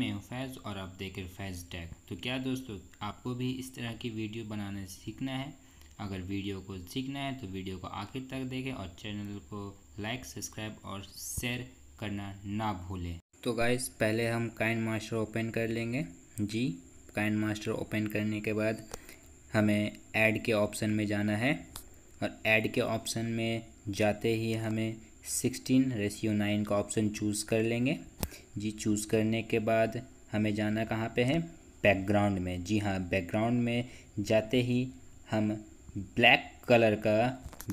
मैं हूँ फैज़ और आप देख रहे फैज़ टैग तो क्या दोस्तों आपको भी इस तरह की वीडियो बनाना सीखना है अगर वीडियो को सीखना है तो वीडियो को आखिर तक देखें और चैनल को लाइक सब्सक्राइब और शेयर करना ना भूलें तो गाइस पहले हम काइन मास्टर ओपन कर लेंगे जी काइन मास्टर ओपन करने के बाद हमें ऐड के ऑप्शन में जाना है और ऐड के ऑप्शन में जाते ही हमें सिक्सटीन रेशियो नाइन का ऑप्शन चूज़ कर लेंगे जी चूज़ करने के बाद हमें जाना कहाँ पे है बैकग्राउंड में जी हाँ बैकग्राउंड में जाते ही हम ब्लैक कलर का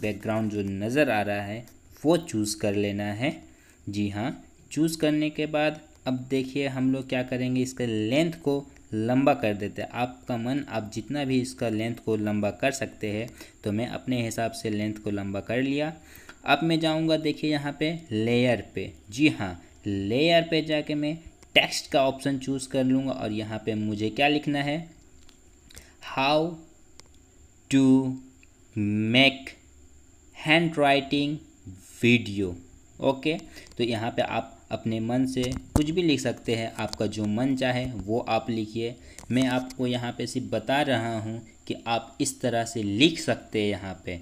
बैकग्राउंड जो नज़र आ रहा है वो चूज़ कर लेना है जी हाँ चूज़ करने के बाद अब देखिए हम लोग क्या करेंगे इसके लेंथ को लंबा कर देते हैं आपका मन आप जितना भी इसका लेंथ को लंबा कर सकते हैं तो मैं अपने हिसाब से लेंथ को लंबा कर लिया अब मैं जाऊंगा देखिए यहाँ पे लेयर पे जी हाँ लेयर पे जाके मैं टेक्स्ट का ऑप्शन चूज़ कर लूँगा और यहाँ पे मुझे क्या लिखना है how to make handwriting video okay तो यहाँ पे आप अपने मन से कुछ भी लिख सकते हैं आपका जो मन चाहे वो आप लिखिए मैं आपको यहाँ पे सिर्फ बता रहा हूँ कि आप इस तरह से लिख सकते हैं यहाँ पे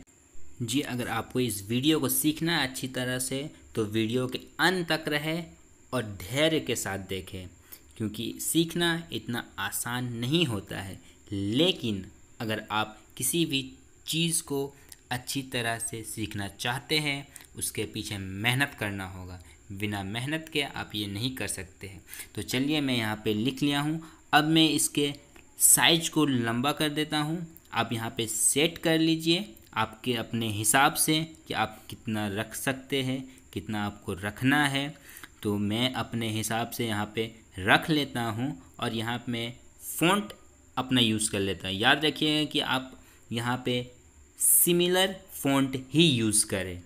जी अगर आपको इस वीडियो को सीखना है अच्छी तरह से तो वीडियो के अंत तक रहे और धैर्य के साथ देखें क्योंकि सीखना इतना आसान नहीं होता है लेकिन अगर आप किसी भी चीज़ को अच्छी तरह से सीखना चाहते हैं उसके पीछे मेहनत करना होगा बिना मेहनत के आप ये नहीं कर सकते हैं तो चलिए मैं यहाँ पे लिख लिया हूँ अब मैं इसके साइज को लंबा कर देता हूँ आप यहाँ पे सेट कर लीजिए आपके अपने हिसाब से कि आप कितना रख सकते हैं कितना आपको रखना है तो मैं अपने हिसाब से यहाँ पे रख लेता हूँ और यहाँ मैं फ़ॉन्ट अपना यूज़ कर लेता हूँ याद रखिएगा कि आप यहाँ पे सिमिलर फ़ॉन्ट ही यूज़ करें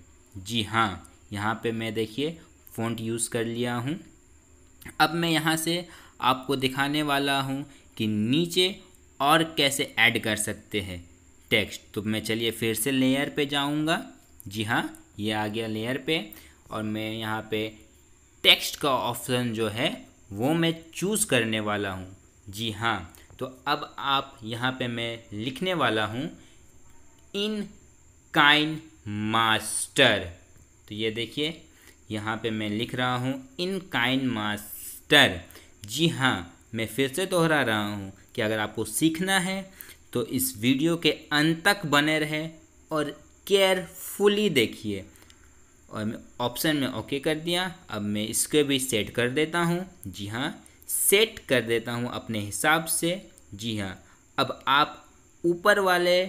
जी हाँ यहाँ पे मैं देखिए फ़ॉन्ट यूज़ कर लिया हूँ अब मैं यहाँ से आपको दिखाने वाला हूँ कि नीचे और कैसे ऐड कर सकते हैं टेक्स्ट तो मैं चलिए फिर से लेयर पे जाऊँगा जी हाँ ये आ गया लेयर पे और मैं यहाँ पे टेक्स्ट का ऑप्शन जो है वो मैं चूज़ करने वाला हूँ जी हाँ तो अब आप यहाँ पे मैं लिखने वाला हूँ इन काइन मास्टर तो ये देखिए यहाँ पे मैं लिख रहा हूँ इन काइन मास्टर जी हाँ मैं फिर से दोहरा रहा हूँ कि अगर आपको सीखना है तो इस वीडियो के अंत तक बने रहें और केयरफुली देखिए और मैं ऑप्शन में ओके कर दिया अब मैं इसको भी सेट कर देता हूँ जी हाँ सेट कर देता हूँ अपने हिसाब से जी हाँ अब आप ऊपर वाले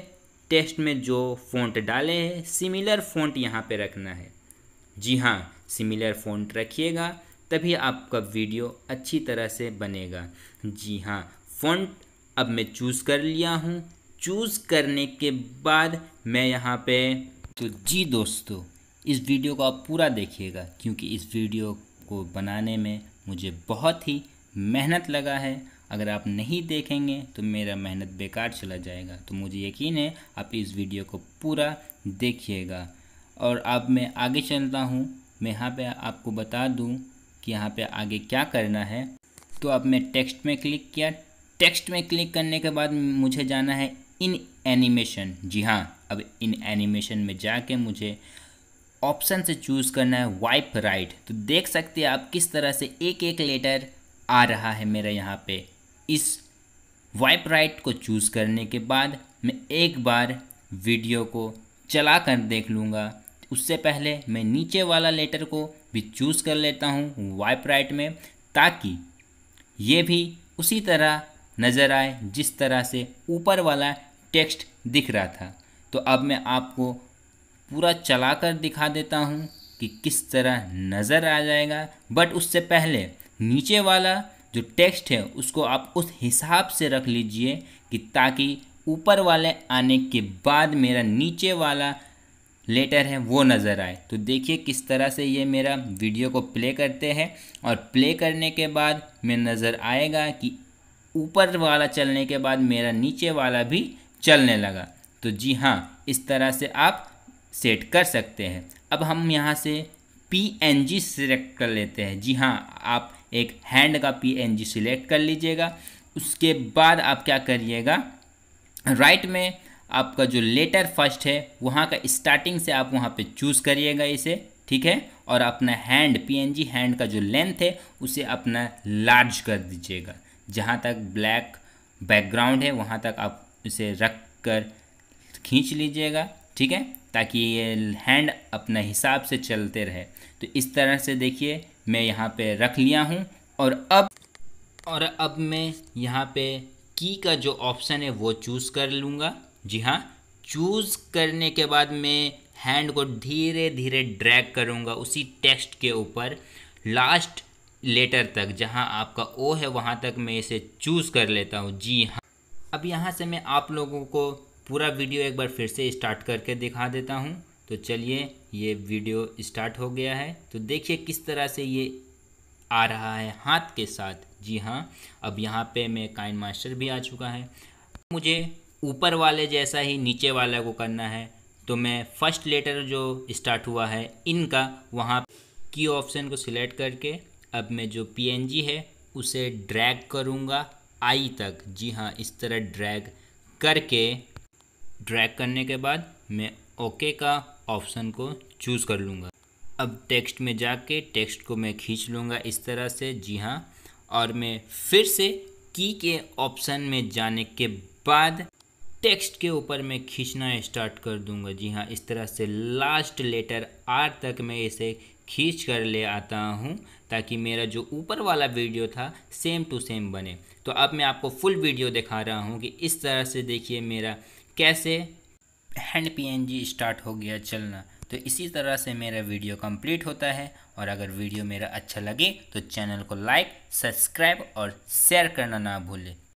टेस्ट में जो फ़ॉन्ट डाले हैं सिमिलर फ़ॉन्ट यहाँ पे रखना है जी हाँ सिमिलर फ़ॉन्ट रखिएगा तभी आपका वीडियो अच्छी तरह से बनेगा जी हाँ फ़ॉन्ट अब मैं चूज़ कर लिया हूँ चूज़ करने के बाद मैं यहाँ पे तो जी दोस्तों इस वीडियो को आप पूरा देखिएगा क्योंकि इस वीडियो को बनाने में मुझे बहुत ही मेहनत लगा है अगर आप नहीं देखेंगे तो मेरा मेहनत बेकार चला जाएगा तो मुझे यकीन है आप इस वीडियो को पूरा देखिएगा और अब मैं आगे चलता हूँ मैं यहाँ पे आपको बता दूँ कि यहाँ पे आगे क्या करना है तो अब मैं टेक्स्ट में क्लिक किया टेक्स्ट में क्लिक करने के बाद मुझे जाना है इन एनिमेशन जी हाँ अब इन एनिमेशन में जाके मुझे ऑप्शन से चूज़ करना है वाइप राइट तो देख सकते हैं आप किस तरह से एक एक लेटर आ रहा है मेरे यहाँ पे इस वाइप राइट को चूज़ करने के बाद मैं एक बार वीडियो को चला कर देख लूँगा उससे पहले मैं नीचे वाला लेटर को भी चूज़ कर लेता हूँ वाइप राइट में ताकि ये भी उसी तरह नज़र आए जिस तरह से ऊपर वाला टेक्स्ट दिख रहा था तो अब मैं आपको पूरा चला कर दिखा देता हूँ कि किस तरह नज़र आ जाएगा बट उससे पहले नीचे वाला जो टेक्स्ट है उसको आप उस हिसाब से रख लीजिए कि ताकि ऊपर वाले आने के बाद मेरा नीचे वाला लेटर है वो नज़र आए तो देखिए किस तरह से ये मेरा वीडियो को प्ले करते हैं और प्ले करने के बाद मैं नज़र आएगा कि ऊपर वाला चलने के बाद मेरा नीचे वाला भी चलने लगा तो जी हाँ इस तरह से आप सेट कर सकते हैं अब हम यहाँ से पी एन जी सिलेक्ट कर लेते हैं जी हाँ आप एक हैंड का पी एन जी सिलेक्ट कर लीजिएगा उसके बाद आप क्या करिएगा राइट में आपका जो लेटर फर्स्ट है वहाँ का स्टार्टिंग से आप वहाँ पे चूज़ करिएगा इसे ठीक है और अपना hand P N G hand का जो लेंथ है उसे अपना लार्ज कर दीजिएगा जहाँ तक ब्लैक बैकग्राउंड है वहाँ तक आप इसे रख कर खींच लीजिएगा ठीक है ताकि ये हैंड अपने हिसाब से चलते रहे तो इस तरह से देखिए मैं यहाँ पे रख लिया हूँ और अब और अब मैं यहाँ पे की का जो ऑप्शन है वो चूज़ कर लूँगा जी हाँ चूज़ करने के बाद मैं हैंड को धीरे धीरे ड्रैग करूँगा उसी टेक्स्ट के ऊपर लास्ट लेटर तक जहां आपका ओ है वहां तक मैं इसे चूज़ कर लेता हूं जी हाँ अब यहां से मैं आप लोगों को पूरा वीडियो एक बार फिर से स्टार्ट करके दिखा देता हूं तो चलिए ये वीडियो स्टार्ट हो गया है तो देखिए किस तरह से ये आ रहा है हाथ के साथ जी हाँ अब यहाँ पर मैं काइन मास्टर भी आ चुका है मुझे ऊपर वाले जैसा ही नीचे वाला को करना है तो मैं फर्स्ट लेटर जो स्टार्ट हुआ है इनका वहाँ की ऑप्शन को सिलेक्ट करके अब मैं जो पी है उसे ड्रैग करूँगा आई तक जी हाँ इस तरह ड्रैग करके ड्रैग करने के बाद मैं ओके का ऑप्शन को चूज़ कर लूँगा अब टेक्स्ट में जाके टेक्स्ट को मैं खींच लूँगा इस तरह से जी हाँ और मैं फिर से की के ऑप्शन में जाने के बाद टेक्स्ट के ऊपर मैं खींचना स्टार्ट कर दूंगा जी हाँ इस तरह से लास्ट लेटर आर तक मैं इसे खींच कर ले आता हूँ ताकि मेरा जो ऊपर वाला वीडियो था सेम टू सेम बने तो अब मैं आपको फुल वीडियो दिखा रहा हूँ कि इस तरह से देखिए मेरा कैसे हैंड पीएनजी स्टार्ट हो गया चलना तो इसी तरह से मेरा वीडियो कंप्लीट होता है और अगर वीडियो मेरा अच्छा लगे तो चैनल को लाइक सब्सक्राइब और शेयर करना ना भूलें